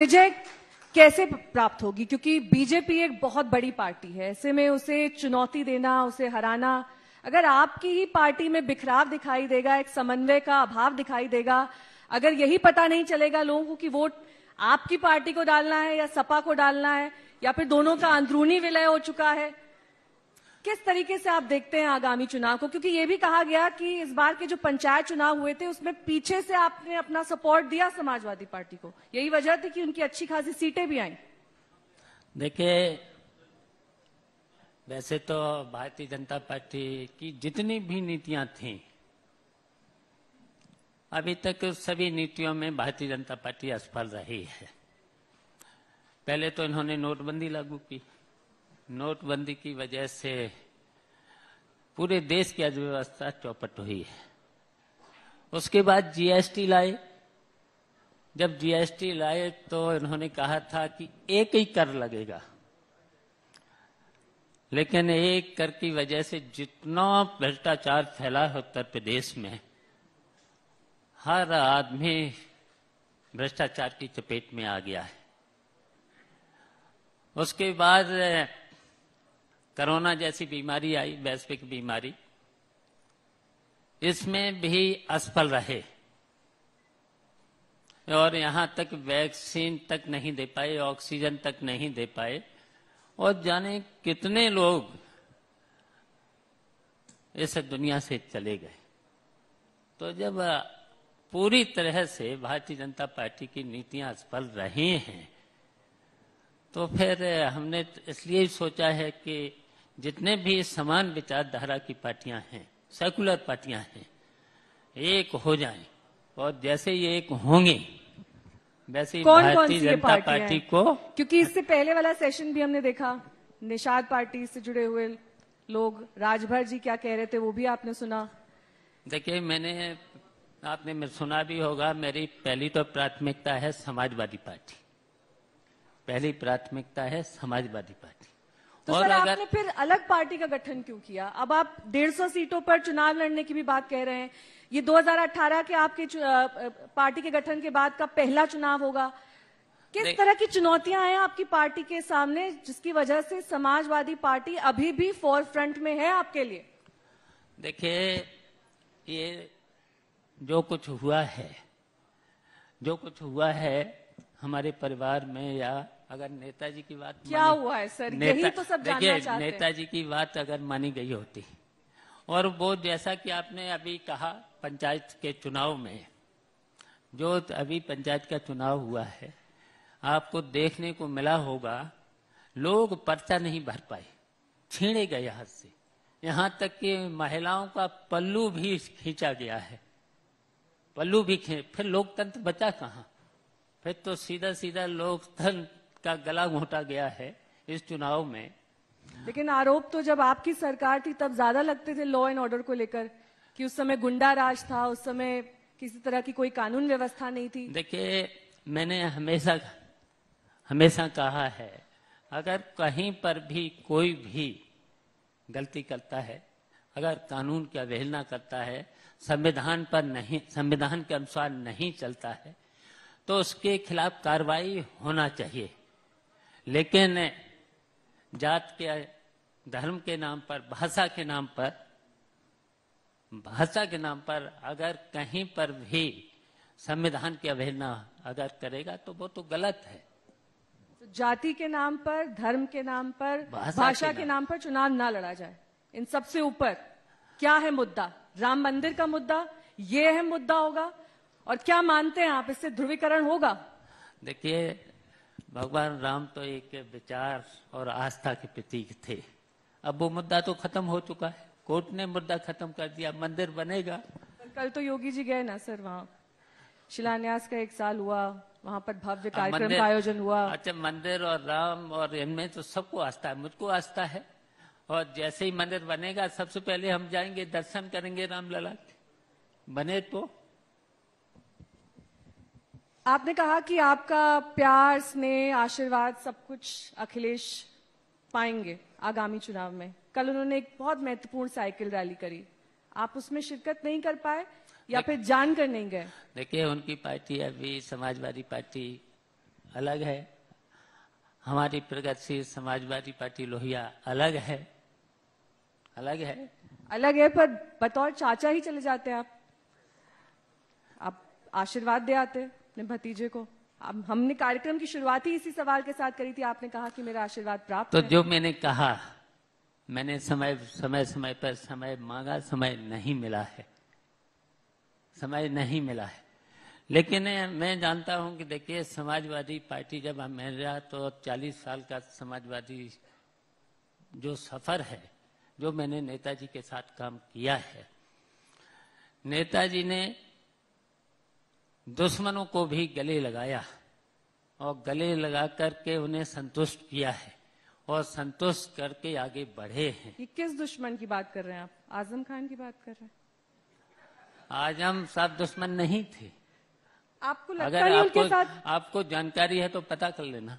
विजय कैसे प्राप्त होगी क्योंकि बीजेपी एक बहुत बड़ी पार्टी है ऐसे में उसे चुनौती देना उसे हराना अगर आपकी ही पार्टी में बिखराव दिखाई देगा एक समन्वय का अभाव दिखाई देगा अगर यही पता नहीं चलेगा लोगों को कि वोट आपकी पार्टी को डालना है या सपा को डालना है या फिर दोनों का अंदरूनी विलय हो चुका है किस तरीके से आप देखते हैं आगामी चुनाव को क्योंकि ये भी कहा गया कि इस बार के जो पंचायत चुनाव हुए थे उसमें पीछे से आपने अपना सपोर्ट दिया समाजवादी पार्टी को यही वजह थी कि उनकी अच्छी खासी सीटें भी आई देखिए वैसे तो भारतीय जनता पार्टी की जितनी भी नीतियां थी अभी तक सभी नीतियों में भारतीय जनता पार्टी असफल रही है पहले तो इन्होंने नोटबंदी लागू की नोटबंदी की वजह से पूरे देश की अर्थव्यवस्था चौपट हुई है उसके बाद जीएसटी लाए जब जीएसटी लाए तो इन्होंने कहा था कि एक ही कर लगेगा लेकिन एक कर की वजह से जितना भ्रष्टाचार फैला है उत्तर प्रदेश में हर आदमी भ्रष्टाचार की चपेट में आ गया है उसके बाद कोरोना जैसी बीमारी आई वैश्विक बीमारी इसमें भी असफल रहे और यहां तक वैक्सीन तक नहीं दे पाए ऑक्सीजन तक नहीं दे पाए और जाने कितने लोग इस दुनिया से चले गए तो जब पूरी तरह से भारतीय जनता पार्टी की नीतियां असफल रही हैं तो फिर हमने इसलिए सोचा है कि जितने भी समान विचारधारा की पार्टियां हैं सेकुलर पार्टियां हैं एक हो जाएं और जैसे ये एक होंगे वैसे भारतीय जनता पार्टी को क्योंकि इससे पहले वाला सेशन भी हमने देखा निषाद पार्टी से जुड़े हुए लोग राजभर जी क्या कह रहे थे वो भी आपने सुना देखिए मैंने आपने सुना भी होगा मेरी पहली तो प्राथमिकता है समाजवादी पार्टी पहली प्राथमिकता है समाजवादी पार्टी तो सर अगर... आपने फिर अलग पार्टी का गठन क्यों किया अब आप 150 सीटों पर चुनाव लड़ने की भी बात कह रहे हैं ये 2018 के आपके पार्टी के गठन के बाद का पहला चुनाव होगा किस तरह की चुनौतियां हैं आपकी पार्टी के सामने जिसकी वजह से समाजवादी पार्टी अभी भी फोर फ्रंट में है आपके लिए देखिए ये जो कुछ हुआ है जो कुछ हुआ है हमारे परिवार में या अगर नेताजी की बात क्या हुआ है सर यही तो सब देखिए नेताजी की बात अगर मानी गई होती और वो जैसा कि आपने अभी कहा पंचायत के चुनाव में जो अभी पंचायत का चुनाव हुआ है आपको देखने को मिला होगा लोग पर्चा नहीं भर पाए छीने गए हाथ से यहाँ तक कि महिलाओं का पल्लू भी खींचा गया है पल्लू भी खींच फिर लोकतंत्र बचा कहाँ फिर तो सीधा सीधा लोकतंत्र का गला घोटा गया है इस चुनाव में लेकिन आरोप तो जब आपकी सरकार थी तब ज्यादा लगते थे लॉ एंड ऑर्डर को लेकर कि उस समय गुंडा राज था उस समय किसी तरह की कोई कानून व्यवस्था नहीं थी देखिए मैंने हमेशा हमेशा कहा है अगर कहीं पर भी कोई भी गलती करता है अगर कानून की अवहेलना करता है संविधान पर नहीं संविधान के अनुसार नहीं चलता है तो उसके खिलाफ कार्रवाई होना चाहिए लेकिन जात के धर्म के नाम पर भाषा के नाम पर भाषा के नाम पर अगर कहीं पर भी संविधान की अवहेलना अगर करेगा तो वो तो गलत है तो जाति के नाम पर धर्म के नाम पर भाषा, के, के, नाम, नाम पर चुनाव ना लड़ा जाए इन सबसे ऊपर क्या है मुद्दा राम मंदिर का मुद्दा ये है मुद्दा होगा और क्या मानते हैं आप इससे ध्रुवीकरण होगा देखिए भगवान राम तो एक विचार और आस्था के प्रतीक थे अब वो मुद्दा तो खत्म हो चुका है कोर्ट ने मुद्दा खत्म कर दिया मंदिर बनेगा कल तो योगी जी गए ना सर वहाँ शिलान्यास का एक साल हुआ वहाँ पर भव्य कार्यक्रम का आयोजन हुआ अच्छा मंदिर और राम और इनमें तो सबको आस्था है मुझको आस्था है और जैसे ही मंदिर बनेगा सबसे पहले हम जाएंगे दर्शन करेंगे रामलला बने तो आपने कहा कि आपका प्यार स्नेह आशीर्वाद सब कुछ अखिलेश पाएंगे आगामी चुनाव में कल उन्होंने एक बहुत महत्वपूर्ण साइकिल रैली करी आप उसमें शिरकत नहीं कर पाए या फिर जान कर नहीं गए देखिए उनकी पार्टी अभी समाजवादी पार्टी अलग है हमारी प्रगतिशील समाजवादी पार्टी लोहिया अलग है अलग है अलग है पर बतौर चाचा ही चले जाते आप आप आशीर्वाद दे आते अपने भतीजे को अब हमने कार्यक्रम की शुरुआत ही इसी सवाल के साथ करी थी आपने कहा कि मेरा आशीर्वाद प्राप्त तो जो मैंने कहा मैंने समय समय समय पर समय मांगा समय नहीं मिला है समय नहीं मिला है लेकिन मैं जानता हूं कि देखिए समाजवादी पार्टी जब हम रहा तो 40 साल का समाजवादी जो सफर है जो मैंने नेताजी के साथ काम किया है नेताजी ने दुश्मनों को भी गले लगाया और गले लगा करके उन्हें संतुष्ट किया है और संतुष्ट करके आगे बढ़े हैं ये किस दुश्मन की बात कर रहे हैं आप आजम खान की बात कर रहे हैं आजम साहब दुश्मन नहीं थे आपको लगता अगर आपको, उनके साथ आपको जानकारी है तो पता कर लेना